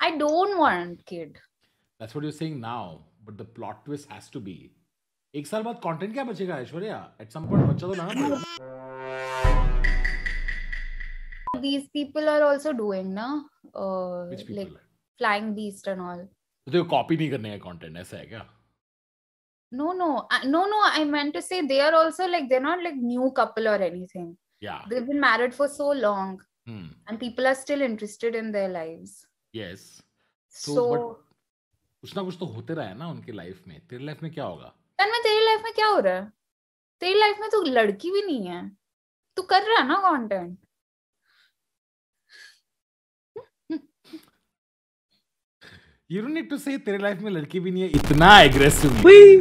I don't want kid. That's what you're saying now, but the plot twist has to be. एक साल बाद content क्या बचेगा Aishwarya At some point, बच्चा तो लाना these people are also doing na uh, like flying beast and all तो तेरे कॉपी नहीं करने का कंटेंट ऐसा है क्या no no I, no no i meant to say they are also like they're not like new couple or anything yeah they've been married for so long hmm. and people are still interested in their lives yes so कुछ ना कुछ तो होते रहा है ना उनके life में तेरे लाइफ में क्या होगा तन में तेरे लाइफ में क्या हो रहा है तेरी लाइफ में तो लड़की भी नहीं है तू कर रहा है ना content you don't need to say तेरे लाइफ में लड़की भी नहीं है इतना एग्रेसिव